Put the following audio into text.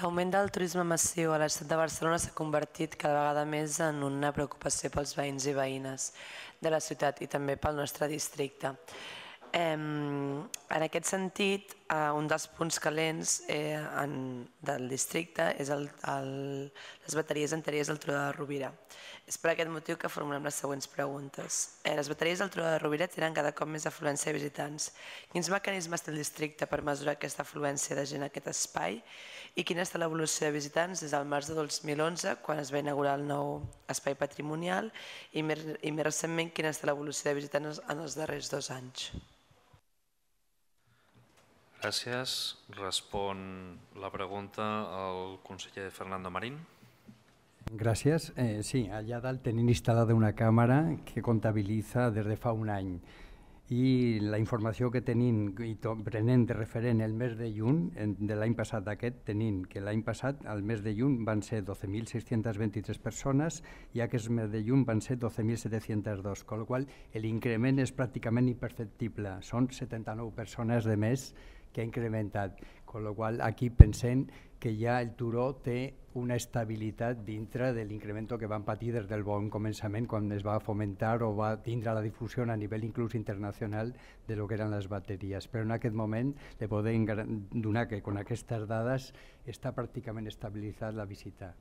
L'augment del turisme massiu a la ciutat de Barcelona s'ha convertit cada vegada més en una preocupació pels veïns i veïnes de la ciutat i també pel nostre districte. En aquest sentit, eh, un dels punts calents eh, del districte és el, les bateries anteriors del Trudor de Rovira. És per aquest motiu que formulem les següents preguntes. Eh, les bateries del Trudor de Rovira tenen cada cop més afluència de visitants. Quins mecanismes té el districte per mesurar aquesta afluència de gent a aquest espai i quina està l'evolució de visitants des del març de 2011, quan es va inaugurar el nou espai patrimonial, i més, i més recentment quina està l'evolució de visitants en els darrers dos anys? Gràcies. Respon la pregunta el conseller Fernando Marín. Gràcies. Eh, sí, allà dalt tenim instalada una càmera que des de fa un any i la informació que tenim i prenent de referent el mes de juny de l'any passat d'aquest tenim que l'any passat al mes de juny van ser 12.623 persones i aquest mes de juny van ser 12.702, amb la qual l'increment és pràcticament imperceptible, són 79 persones de més que ha incrementat. Con lo cual aquí pensem que ja el turó té una estabilitat dintre de l'increment que van patir des del bon començament quan es va fomentar o va tindre la difusió a nivell inclús internacional de lo que eren les bateries. Però en aquest moment de poder donar que con aquestes dades està pràcticament estabilitzat la visita.